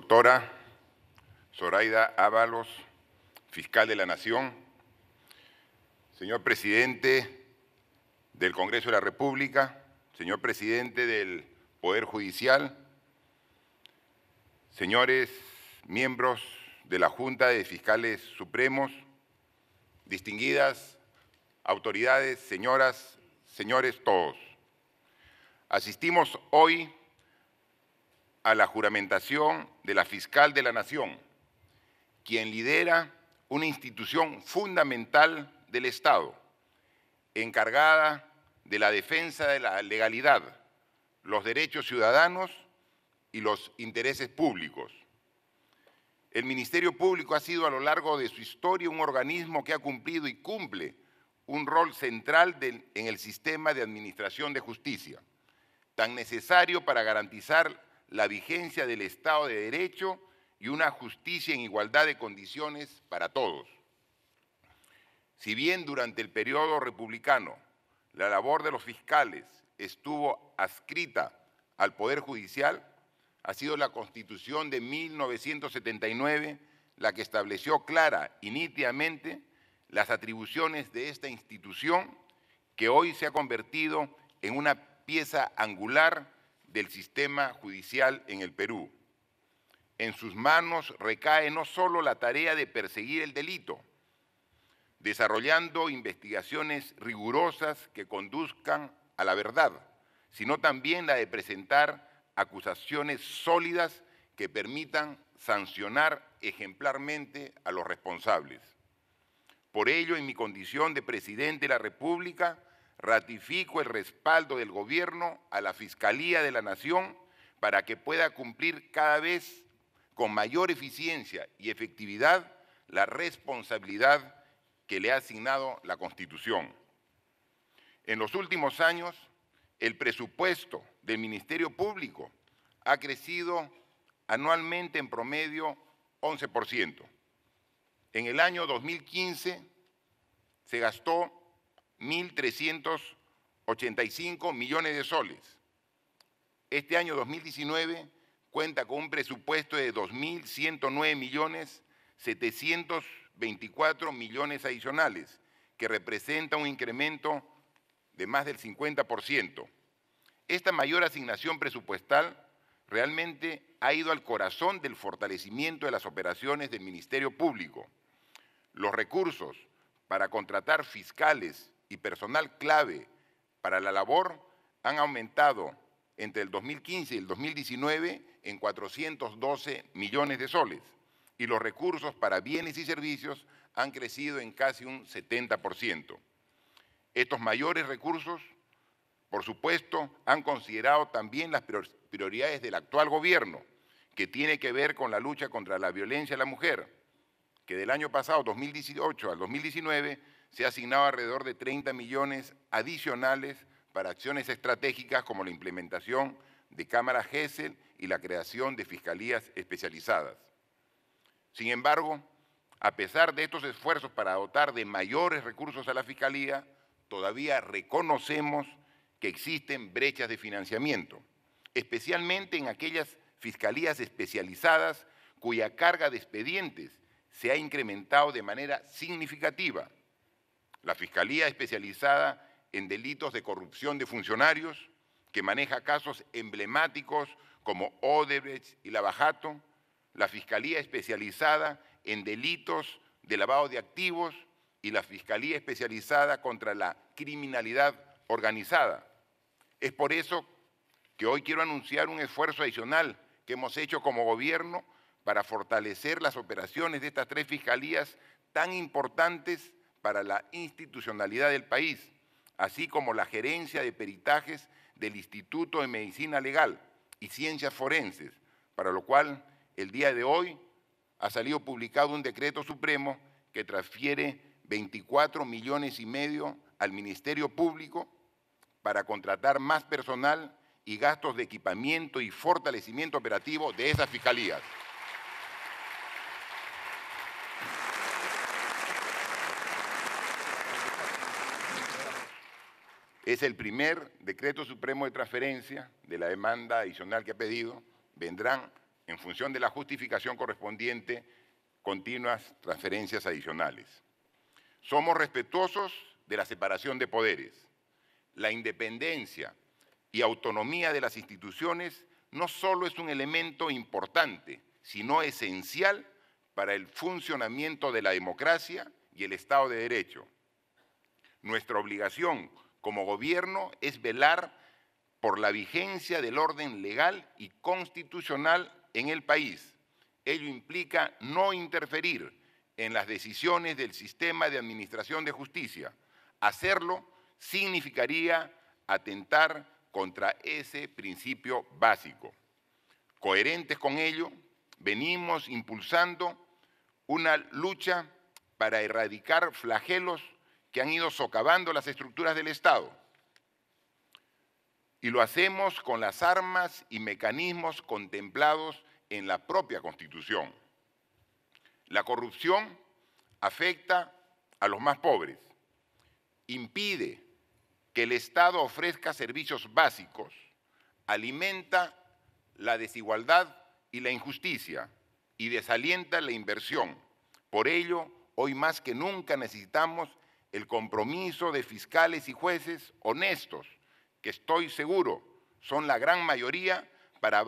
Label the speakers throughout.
Speaker 1: doctora Zoraida Ábalos, fiscal de la Nación, señor presidente del Congreso de la República, señor presidente del Poder Judicial, señores miembros de la Junta de Fiscales Supremos, distinguidas autoridades, señoras, señores todos. Asistimos hoy a la juramentación de la fiscal de la Nación, quien lidera una institución fundamental del Estado, encargada de la defensa de la legalidad, los derechos ciudadanos y los intereses públicos. El Ministerio Público ha sido a lo largo de su historia un organismo que ha cumplido y cumple un rol central en el sistema de administración de justicia, tan necesario para garantizar la vigencia del Estado de Derecho y una justicia en igualdad de condiciones para todos. Si bien durante el periodo republicano la labor de los fiscales estuvo adscrita al Poder Judicial, ha sido la Constitución de 1979 la que estableció clara y nítidamente las atribuciones de esta institución que hoy se ha convertido en una pieza angular del sistema judicial en el Perú. En sus manos recae no solo la tarea de perseguir el delito, desarrollando investigaciones rigurosas que conduzcan a la verdad, sino también la de presentar acusaciones sólidas que permitan sancionar ejemplarmente a los responsables. Por ello, en mi condición de presidente de la República, ratifico el respaldo del Gobierno a la Fiscalía de la Nación para que pueda cumplir cada vez con mayor eficiencia y efectividad la responsabilidad que le ha asignado la Constitución. En los últimos años, el presupuesto del Ministerio Público ha crecido anualmente en promedio 11%. En el año 2015 se gastó 1.385 millones de soles. Este año 2019 cuenta con un presupuesto de 2.109 millones 724 millones adicionales, que representa un incremento de más del 50%. Esta mayor asignación presupuestal realmente ha ido al corazón del fortalecimiento de las operaciones del Ministerio Público. Los recursos para contratar fiscales y personal clave para la labor han aumentado entre el 2015 y el 2019 en 412 millones de soles y los recursos para bienes y servicios han crecido en casi un 70%. Estos mayores recursos, por supuesto, han considerado también las prioridades del actual gobierno, que tiene que ver con la lucha contra la violencia a la mujer, que del año pasado, 2018 al 2019, se ha asignado alrededor de 30 millones adicionales para acciones estratégicas como la implementación de Cámara GESEL y la creación de fiscalías especializadas. Sin embargo, a pesar de estos esfuerzos para dotar de mayores recursos a la Fiscalía, todavía reconocemos que existen brechas de financiamiento, especialmente en aquellas fiscalías especializadas cuya carga de expedientes se ha incrementado de manera significativa la Fiscalía especializada en delitos de corrupción de funcionarios, que maneja casos emblemáticos como Odebrecht y Lavajato, la Fiscalía especializada en delitos de lavado de activos y la Fiscalía especializada contra la criminalidad organizada. Es por eso que hoy quiero anunciar un esfuerzo adicional que hemos hecho como gobierno para fortalecer las operaciones de estas tres fiscalías tan importantes para la institucionalidad del país, así como la gerencia de peritajes del Instituto de Medicina Legal y Ciencias Forenses, para lo cual el día de hoy ha salido publicado un decreto supremo que transfiere 24 millones y medio al Ministerio Público para contratar más personal y gastos de equipamiento y fortalecimiento operativo de esas fiscalías. Es el primer decreto supremo de transferencia de la demanda adicional que ha pedido. Vendrán, en función de la justificación correspondiente, continuas transferencias adicionales. Somos respetuosos de la separación de poderes. La independencia y autonomía de las instituciones no solo es un elemento importante, sino esencial para el funcionamiento de la democracia y el Estado de Derecho. Nuestra obligación como gobierno es velar por la vigencia del orden legal y constitucional en el país. Ello implica no interferir en las decisiones del sistema de administración de justicia. Hacerlo significaría atentar contra ese principio básico. Coherentes con ello, venimos impulsando una lucha para erradicar flagelos que han ido socavando las estructuras del Estado. Y lo hacemos con las armas y mecanismos contemplados en la propia Constitución. La corrupción afecta a los más pobres, impide que el Estado ofrezca servicios básicos, alimenta la desigualdad y la injusticia y desalienta la inversión. Por ello, hoy más que nunca necesitamos el compromiso de fiscales y jueces honestos, que estoy seguro son la gran mayoría, para,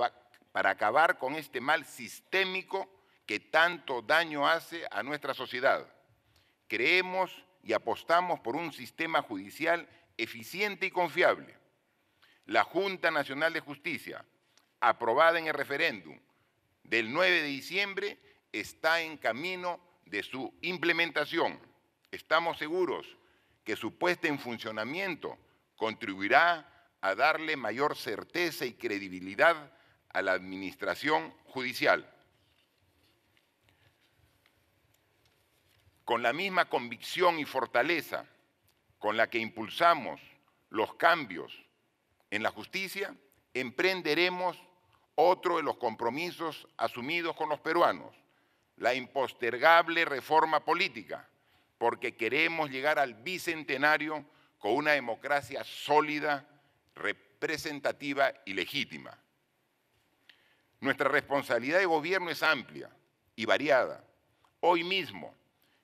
Speaker 1: para acabar con este mal sistémico que tanto daño hace a nuestra sociedad. Creemos y apostamos por un sistema judicial eficiente y confiable. La Junta Nacional de Justicia, aprobada en el referéndum del 9 de diciembre, está en camino de su implementación Estamos seguros que su puesta en funcionamiento contribuirá a darle mayor certeza y credibilidad a la administración judicial. Con la misma convicción y fortaleza con la que impulsamos los cambios en la justicia, emprenderemos otro de los compromisos asumidos con los peruanos, la impostergable reforma política porque queremos llegar al bicentenario con una democracia sólida, representativa y legítima. Nuestra responsabilidad de gobierno es amplia y variada. Hoy mismo,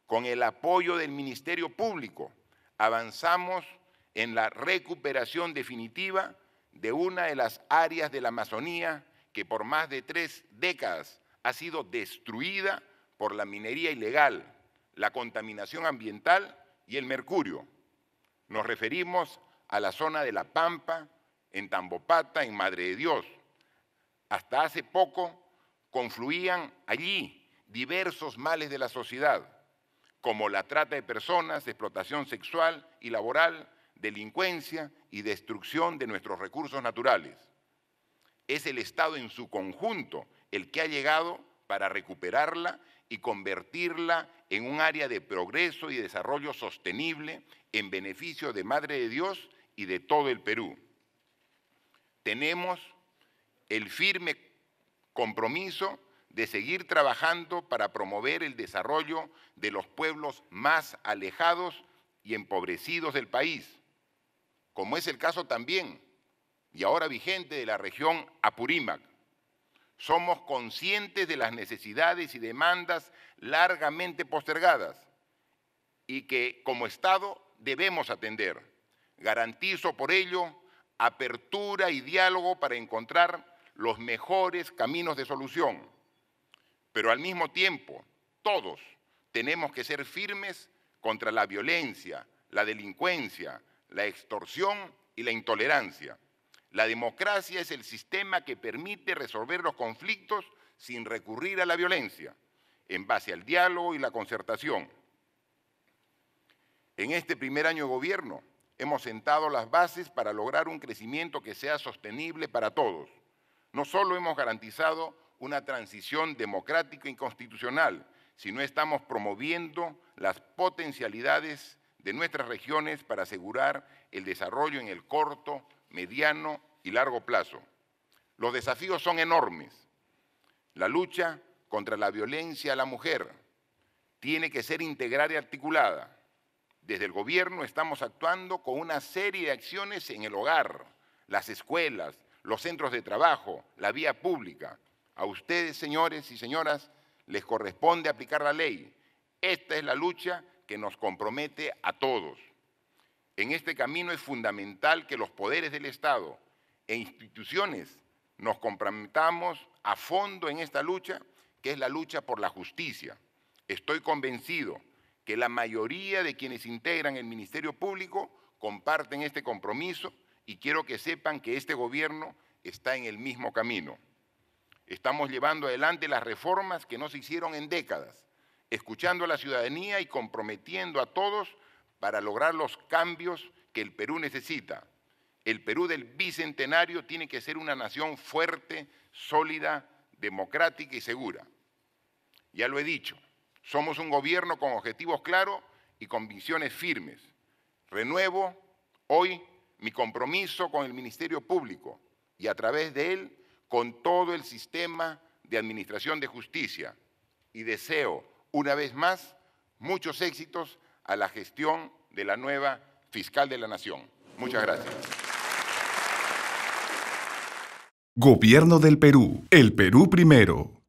Speaker 1: con el apoyo del Ministerio Público, avanzamos en la recuperación definitiva de una de las áreas de la Amazonía que por más de tres décadas ha sido destruida por la minería ilegal, la contaminación ambiental y el mercurio. Nos referimos a la zona de La Pampa, en Tambopata, en Madre de Dios. Hasta hace poco confluían allí diversos males de la sociedad, como la trata de personas, explotación sexual y laboral, delincuencia y destrucción de nuestros recursos naturales. Es el Estado en su conjunto el que ha llegado para recuperarla y convertirla en un área de progreso y desarrollo sostenible en beneficio de Madre de Dios y de todo el Perú. Tenemos el firme compromiso de seguir trabajando para promover el desarrollo de los pueblos más alejados y empobrecidos del país, como es el caso también y ahora vigente de la región Apurímac somos conscientes de las necesidades y demandas largamente postergadas y que como Estado debemos atender. Garantizo por ello apertura y diálogo para encontrar los mejores caminos de solución. Pero al mismo tiempo, todos tenemos que ser firmes contra la violencia, la delincuencia, la extorsión y la intolerancia. La democracia es el sistema que permite resolver los conflictos sin recurrir a la violencia, en base al diálogo y la concertación. En este primer año de gobierno hemos sentado las bases para lograr un crecimiento que sea sostenible para todos. No solo hemos garantizado una transición democrática y constitucional, sino estamos promoviendo las potencialidades de nuestras regiones para asegurar el desarrollo en el corto mediano y largo plazo. Los desafíos son enormes. La lucha contra la violencia a la mujer tiene que ser integral y articulada. Desde el gobierno estamos actuando con una serie de acciones en el hogar, las escuelas, los centros de trabajo, la vía pública. A ustedes, señores y señoras, les corresponde aplicar la ley. Esta es la lucha que nos compromete a todos. En este camino es fundamental que los poderes del Estado e instituciones nos comprometamos a fondo en esta lucha, que es la lucha por la justicia. Estoy convencido que la mayoría de quienes integran el Ministerio Público comparten este compromiso y quiero que sepan que este gobierno está en el mismo camino. Estamos llevando adelante las reformas que no se hicieron en décadas, escuchando a la ciudadanía y comprometiendo a todos para lograr los cambios que el Perú necesita. El Perú del bicentenario tiene que ser una nación fuerte, sólida, democrática y segura. Ya lo he dicho, somos un gobierno con objetivos claros y convicciones firmes. Renuevo hoy mi compromiso con el Ministerio Público y a través de él con todo el sistema de administración de justicia. Y deseo, una vez más, muchos éxitos a la gestión de la nueva fiscal de la Nación. Muchas gracias. Gobierno del Perú. El Perú primero.